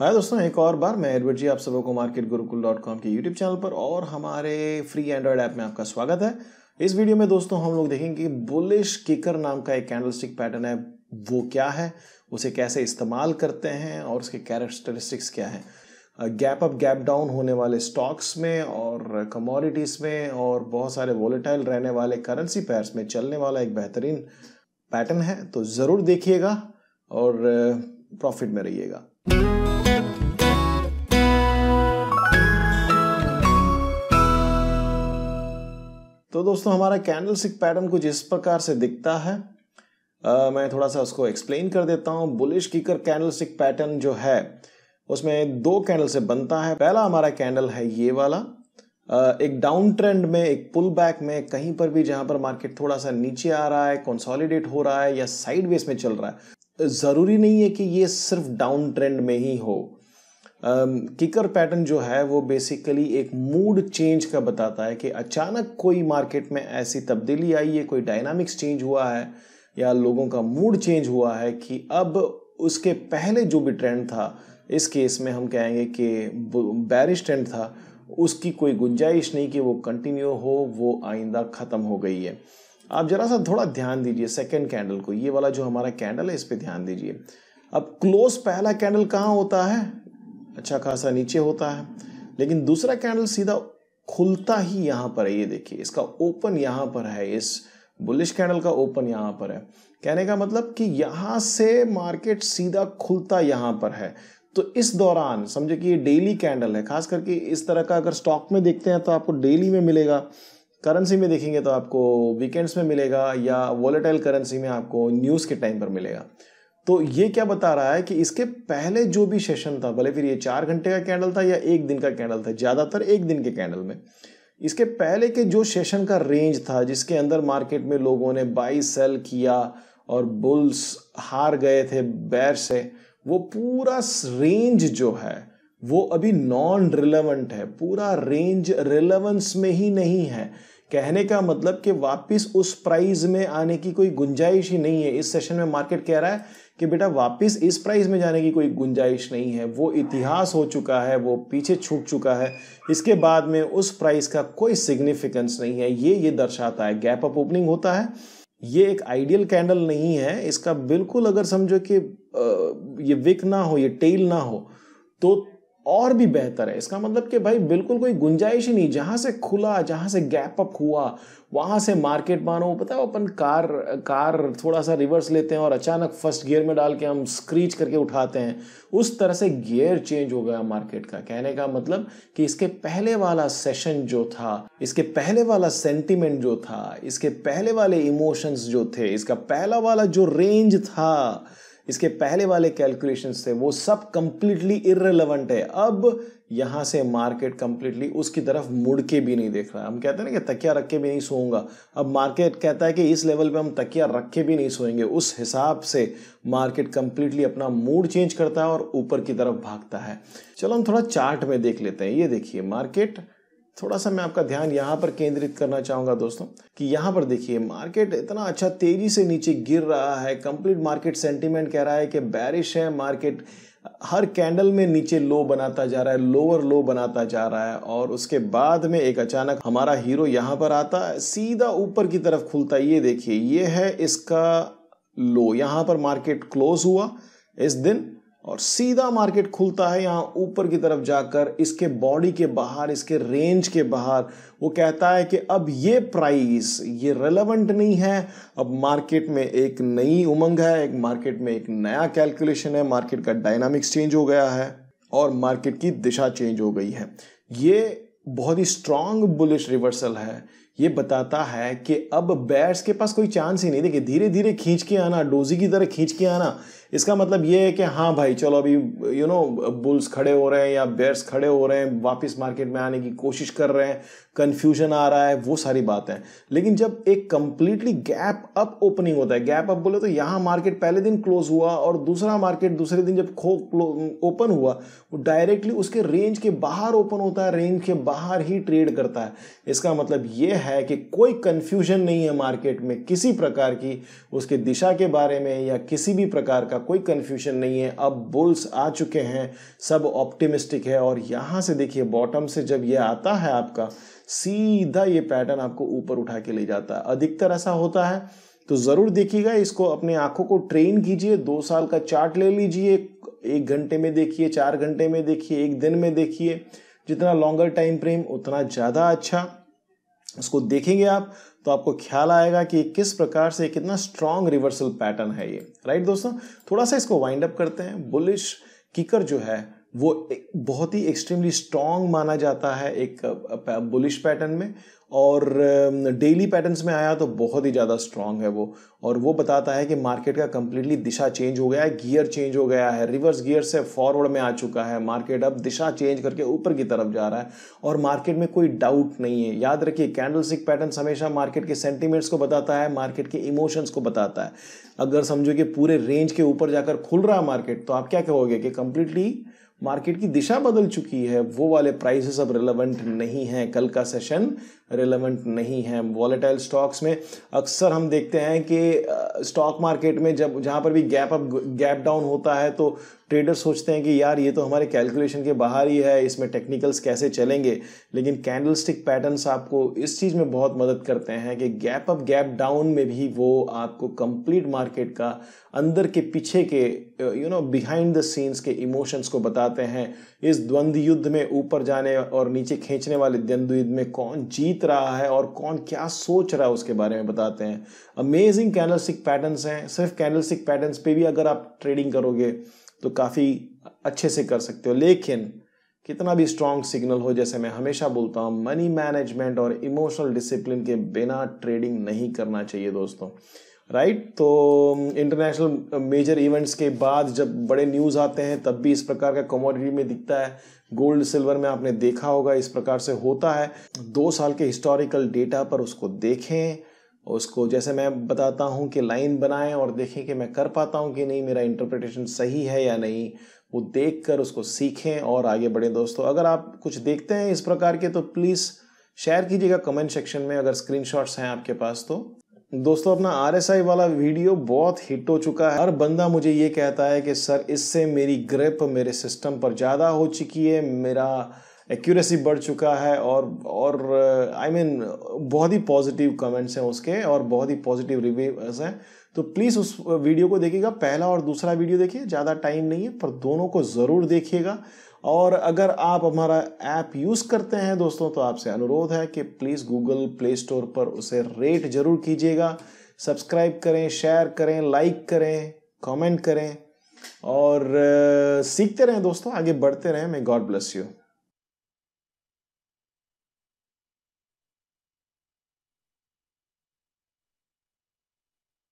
हाय दोस्तों एक और बार मैं एडवर्ड जी आप सब को मार्केट गुरुकुल डॉट कॉम के यूट्यूब चैनल पर और हमारे फ्री एंड्रॉयड ऐप में आपका स्वागत है इस वीडियो में दोस्तों हम लोग देखेंगे कि बुलिश किकर नाम का एक कैंडलस्टिक पैटर्न है वो क्या है उसे कैसे इस्तेमाल करते हैं और उसके कैरेक्टरिस्टिक्स क्या हैं गैप अप गैप डाउन होने वाले स्टॉक्स में और कमोडिटीज़ में और बहुत सारे वॉलेटाइल रहने वाले करेंसी पैर्स में चलने वाला एक बेहतरीन पैटर्न है तो ज़रूर देखिएगा और प्रॉफिट में रहिएगा दोस्तों हमारा कैंडल पैटर्न कुछ इस प्रकार से दिखता है आ, मैं थोड़ा सा उसको एक्सप्लेन कर देता हूँ बुलिश कीकर कैंडल पैटर्न जो है उसमें दो कैंडल से बनता है पहला हमारा कैंडल है ये वाला एक डाउन ट्रेंड में एक पुल बैक में कहीं पर भी जहां पर मार्केट थोड़ा सा नीचे आ रहा है कंसोलिडेट हो रहा है या साइड में चल रहा है ज़रूरी नहीं है कि ये सिर्फ डाउन ट्रेंड में ही हो किकर पैटर्न जो है वो बेसिकली एक मूड चेंज का बताता है कि अचानक कोई मार्केट में ऐसी तब्दीली आई है कोई डायनामिक्स चेंज हुआ है या लोगों का मूड चेंज हुआ है कि अब उसके पहले जो भी ट्रेंड था इस केस में हम कहेंगे कि बैरिश ट्रेंड था उसकी कोई गुंजाइश नहीं कि वो कंटिन्यू हो वो आइंदा ख़त्म हो गई है आप ज़रा सा थोड़ा ध्यान दीजिए सेकेंड कैंडल को ये वाला जो हमारा कैंडल है इस पर ध्यान दीजिए अब क्लोज पहला कैंडल कहाँ होता है अच्छा खासा नीचे होता है लेकिन दूसरा कैंडल सीधा खुलता ही यहाँ पर है ये देखिए इसका ओपन यहाँ पर है इस बुलिश कैंडल का ओपन यहाँ पर है कहने का मतलब कि यहाँ से मार्केट सीधा खुलता यहाँ पर है तो इस दौरान समझे कि ये डेली कैंडल है खास करके इस तरह का अगर स्टॉक में देखते हैं तो आपको डेली में मिलेगा करेंसी में देखेंगे तो आपको वीकेंड्स में मिलेगा या वॉलेटाइल करेंसी में आपको न्यूज़ के टाइम पर मिलेगा तो ये क्या बता रहा है कि इसके पहले जो भी सेशन था भले फिर ये चार घंटे का कैंडल था या एक दिन का कैंडल था ज़्यादातर एक दिन के कैंडल में इसके पहले के जो सेशन का रेंज था जिसके अंदर मार्केट में लोगों ने बाई सेल किया और बुल्स हार गए थे बैर से वो पूरा रेंज जो है वो अभी नॉन रिलेवेंट है पूरा रेंज रिलेवेंस में ही नहीं है कहने का मतलब कि वापस उस प्राइस में आने की कोई गुंजाइश ही नहीं है इस सेशन में मार्केट कह रहा है कि बेटा वापस इस प्राइस में जाने की कोई गुंजाइश नहीं है वो इतिहास हो चुका है वो पीछे छूट चुका है इसके बाद में उस प्राइस का कोई सिग्निफिकेंस नहीं है ये ये दर्शाता है गैप अप ओपनिंग होता है ये एक आइडियल कैंडल नहीं है इसका बिल्कुल अगर समझो कि ये विक ना हो ये टेल ना हो तो और भी बेहतर है इसका मतलब कि भाई बिल्कुल कोई गुंजाइश ही नहीं जहाँ से खुला जहाँ से गैप अप हुआ वहाँ से मार्केट मानो पता है अपन कार कार थोड़ा सा रिवर्स लेते हैं और अचानक फर्स्ट गियर में डाल के हम स्क्रीच करके उठाते हैं उस तरह से गियर चेंज हो गया मार्केट का कहने का मतलब कि इसके पहले वाला सेशन जो था इसके पहले वाला सेंटिमेंट जो था इसके पहले वाले इमोशंस जो थे इसका पहला वाला जो रेंज था इसके पहले वाले कैलकुलेशन थे वो सब कंप्लीटली इरेलीवेंट है अब यहाँ से मार्केट कंप्लीटली उसकी तरफ मुड़ के भी नहीं देख रहा हम कहते हैं ना कि तकिया रख के भी नहीं सोऊंगा अब मार्केट कहता है कि इस लेवल पे हम तकिया रख के भी नहीं सोएंगे उस हिसाब से मार्केट कंप्लीटली अपना मूड चेंज करता है और ऊपर की तरफ भागता है चलो हम थोड़ा चार्ट में देख लेते हैं ये देखिए मार्केट थोड़ा सा मैं आपका ध्यान यहाँ पर केंद्रित करना चाहूँगा दोस्तों कि यहाँ पर देखिए मार्केट इतना अच्छा तेज़ी से नीचे गिर रहा है कंप्लीट मार्केट सेंटिमेंट कह रहा है कि बैरिश है मार्केट हर कैंडल में नीचे लो बनाता जा रहा है लोअर लो बनाता जा रहा है और उसके बाद में एक अचानक हमारा हीरो यहाँ पर आता है सीधा ऊपर की तरफ खुलता ये देखिए ये है इसका लो यहाँ पर मार्केट क्लोज हुआ इस दिन और सीधा मार्केट खुलता है यहाँ ऊपर की तरफ जाकर इसके बॉडी के बाहर इसके रेंज के बाहर वो कहता है कि अब ये प्राइस ये रेलेवेंट नहीं है अब मार्केट में एक नई उमंग है एक मार्केट में एक नया कैलकुलेशन है मार्केट का डायनामिक्स चेंज हो गया है और मार्केट की दिशा चेंज हो गई है ये बहुत ही स्ट्रांग बुलिश रिवर्सल है ये बताता है कि अब बैट्स के पास कोई चांस ही नहीं देखिए धीरे धीरे खींच के आना डोजी की तरह खींच के आना इसका मतलब ये है कि हाँ भाई चलो अभी यू नो बुल्स खड़े हो रहे हैं या बैट्स खड़े हो रहे हैं वापस मार्केट में आने की कोशिश कर रहे हैं कन्फ्यूजन आ रहा है वो सारी बातें लेकिन जब एक कंप्लीटली गैप अप ओपनिंग होता है गैप अप बोले तो यहाँ मार्केट पहले दिन क्लोज हुआ और दूसरा मार्केट दूसरे दिन जब खो ओपन हुआ वो डायरेक्टली उसके रेंज के बाहर ओपन होता है रेंज के बाहर ही ट्रेड करता है इसका मतलब ये है है कि कोई कन्फ्यूजन नहीं है मार्केट में किसी प्रकार की उसके दिशा के बारे में या किसी भी प्रकार का कोई कन्फ्यूजन नहीं है अब बुल्स आ चुके हैं सब ऑप्टिमिस्टिक है और यहाँ से देखिए बॉटम से जब ये आता है आपका सीधा ये पैटर्न आपको ऊपर उठा के ले जाता है अधिकतर ऐसा होता है तो ज़रूर देखिएगा इसको अपने आंखों को ट्रेन कीजिए दो साल का चार्ट ले लीजिए एक घंटे में देखिए चार घंटे में देखिए एक दिन में देखिए जितना लॉन्गर टाइम फ्रेम उतना ज़्यादा अच्छा इसको देखेंगे आप तो आपको ख्याल आएगा कि किस प्रकार से कितना स्ट्रांग रिवर्सल पैटर्न है ये राइट दोस्तों थोड़ा सा इसको वाइंड अप करते हैं बुलिश किकर जो है वो बहुत ही एक्सट्रीमली स्ट्रांग माना जाता है एक बुलिश पैटर्न में और डेली um, पैटर्न्स में आया तो बहुत ही ज़्यादा स्ट्रांग है वो और वो बताता है कि मार्केट का कम्प्लीटली दिशा चेंज हो गया है गियर चेंज हो गया है रिवर्स गियर से फॉरवर्ड में आ चुका है मार्केट अब दिशा चेंज करके ऊपर की तरफ जा रहा है और मार्केट में कोई डाउट नहीं है याद रखिए कैंडल स्टिक पैटर्न हमेशा मार्केट के सेंटिमेंट्स को बताता है मार्केट के इमोशंस को बताता है अगर समझो कि पूरे रेंज के ऊपर जाकर खुल रहा है मार्केट तो आप क्या कहोगे कि कंप्लीटली मार्केट की दिशा बदल चुकी है वो वाले प्राइसेस अब रिलेवेंट नहीं हैं कल का सेशन रिलेवेंट नहीं है वॉलेटाइल स्टॉक्स में अक्सर हम देखते हैं कि स्टॉक मार्केट में जब जहाँ पर भी गैप अप गैप डाउन होता है तो ट्रेडर सोचते हैं कि यार ये तो हमारे कैलकुलेशन के बाहर ही है इसमें टेक्निकल्स कैसे चलेंगे लेकिन कैंडलस्टिक पैटर्न्स आपको इस चीज़ में बहुत मदद करते हैं कि गैप अप गैप डाउन में भी वो आपको कंप्लीट मार्केट का अंदर के पीछे के you know behind the scenes के इमोशंस को बताते हैं इस द्वंद्व युद्ध में ऊपर जाने और नीचे खींचने वाले द्वंद्व युद्ध में कौन जीत जीत रहा है और कौन क्या सोच रहा है उसके बारे में बताते हैं अमेजिंग कैनल सिक हैं सिर्फ कैनल सिक पैटर्न्स पे भी अगर आप ट्रेडिंग करोगे तो काफ़ी अच्छे से कर सकते हो लेकिन कितना भी स्ट्रांग सिग्नल हो जैसे मैं हमेशा बोलता हूँ मनी मैनेजमेंट और इमोशनल डिसिप्लिन के बिना ट्रेडिंग नहीं करना चाहिए दोस्तों राइट right? तो इंटरनेशनल मेजर इवेंट्स के बाद जब बड़े न्यूज़ आते हैं तब भी इस प्रकार का कमोडिटी में दिखता है गोल्ड सिल्वर में आपने देखा होगा इस प्रकार से होता है दो साल के हिस्टोरिकल डेटा पर उसको देखें उसको जैसे मैं बताता हूँ कि लाइन बनाएं और देखें कि मैं कर पाता हूँ कि नहीं मेरा इंटरप्रिटेशन सही है या नहीं वो देख कर उसको सीखें और आगे बढ़ें दोस्तों अगर आप कुछ देखते हैं इस प्रकार के तो प्लीज़ शेयर कीजिएगा कमेंट सेक्शन में अगर स्क्रीनशॉट्स हैं आपके पास तो दोस्तों अपना आर वाला वीडियो बहुत हिट हो चुका है हर बंदा मुझे ये कहता है कि सर इससे मेरी ग्रिप मेरे सिस्टम पर ज़्यादा हो चुकी है मेरा एक्यूरेसी बढ़ चुका है और और I uh, I mean mean, बहुत ही पॉजिटिव कमेंट्स हैं उसके और बहुत ही पॉजिटिव रिव्यूज हैं तो प्लीज़ उस वीडियो को देखिएगा पहला और दूसरा वीडियो देखिए ज़्यादा टाइम नहीं है पर दोनों को ज़रूर देखिएगा और अगर आप हमारा ऐप यूज़ करते हैं दोस्तों तो आपसे अनुरोध है कि प्लीज़ गूगल प्ले स्टोर पर उसे रेट ज़रूर कीजिएगा सब्सक्राइब करें शेयर करें लाइक करें कमेंट करें और uh, सीखते रहें दोस्तों आगे बढ़ते रहें मैं गॉड ब्लेस यू